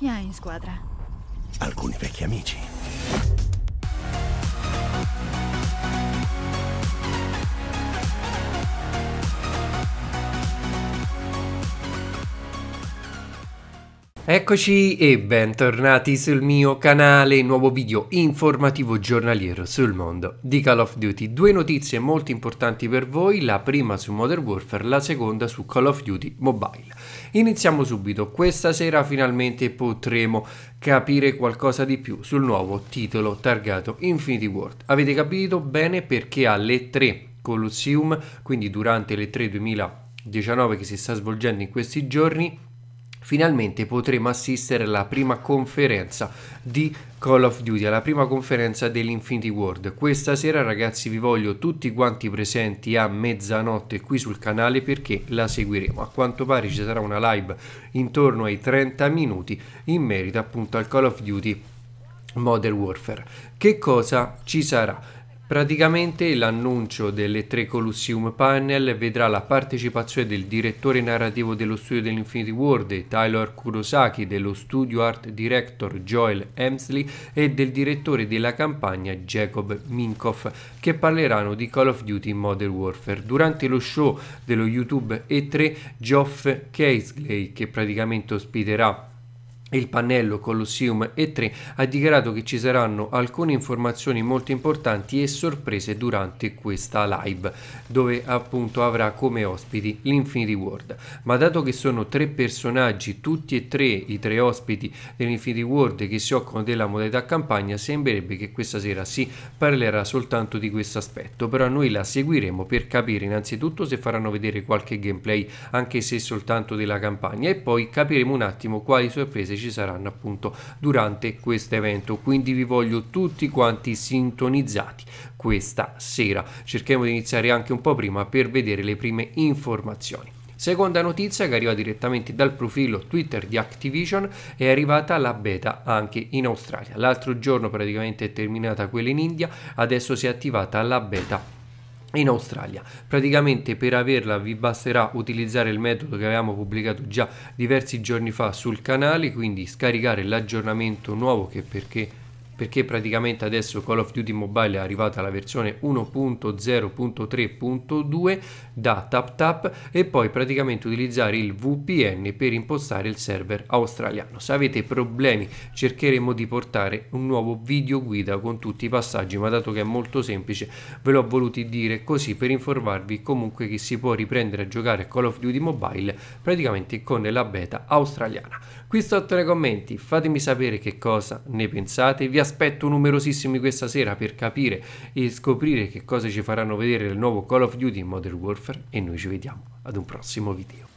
Chi hai in squadra? Alcuni vecchi amici. Eccoci e bentornati sul mio canale, nuovo video informativo giornaliero sul mondo di Call of Duty. Due notizie molto importanti per voi, la prima su Modern Warfare, la seconda su Call of Duty Mobile. Iniziamo subito, questa sera finalmente potremo capire qualcosa di più sul nuovo titolo targato Infinity World. Avete capito bene perché alle 3 Colosseum, quindi durante le 3 2019 che si sta svolgendo in questi giorni, finalmente potremo assistere alla prima conferenza di Call of Duty, alla prima conferenza dell'Infinity World. Questa sera ragazzi vi voglio tutti quanti presenti a mezzanotte qui sul canale perché la seguiremo. A quanto pare ci sarà una live intorno ai 30 minuti in merito appunto al Call of Duty Modern Warfare. Che cosa ci sarà? Praticamente l'annuncio delle tre Colosseum Panel vedrà la partecipazione del direttore narrativo dello studio dell'Infinity World, Tyler Kurosaki, dello studio art director Joel Emsley e del direttore della campagna Jacob Minkoff, che parleranno di Call of Duty Modern Warfare. Durante lo show dello YouTube E3, Geoff Casely, che praticamente ospiterà il pannello Colosseum E3 ha dichiarato che ci saranno alcune informazioni molto importanti e sorprese durante questa live, dove appunto avrà come ospiti l'Infinity World. Ma dato che sono tre personaggi, tutti e tre i tre ospiti dell'Infinity World che si occupano della modalità campagna, sembrerebbe che questa sera si parlerà soltanto di questo aspetto, però noi la seguiremo per capire innanzitutto se faranno vedere qualche gameplay, anche se soltanto della campagna, e poi capiremo un attimo quali sorprese ci saranno appunto durante questo evento quindi vi voglio tutti quanti sintonizzati questa sera cerchiamo di iniziare anche un po' prima per vedere le prime informazioni Seconda notizia che arriva direttamente dal profilo Twitter di Activision è arrivata la beta anche in Australia. L'altro giorno praticamente è terminata quella in India, adesso si è attivata la beta in Australia. Praticamente per averla vi basterà utilizzare il metodo che avevamo pubblicato già diversi giorni fa sul canale, quindi scaricare l'aggiornamento nuovo che perché perché praticamente adesso Call of Duty Mobile è arrivata alla versione 1.0.3.2 da TapTap e poi praticamente utilizzare il VPN per impostare il server australiano. Se avete problemi cercheremo di portare un nuovo video guida con tutti i passaggi, ma dato che è molto semplice ve l'ho voluto dire così per informarvi comunque che si può riprendere a giocare Call of Duty Mobile praticamente con la beta australiana. Qui sotto nei commenti fatemi sapere che cosa ne pensate, vi aspetto numerosissimi questa sera per capire e scoprire che cosa ci faranno vedere il nuovo Call of Duty in Modern Warfare e noi ci vediamo ad un prossimo video.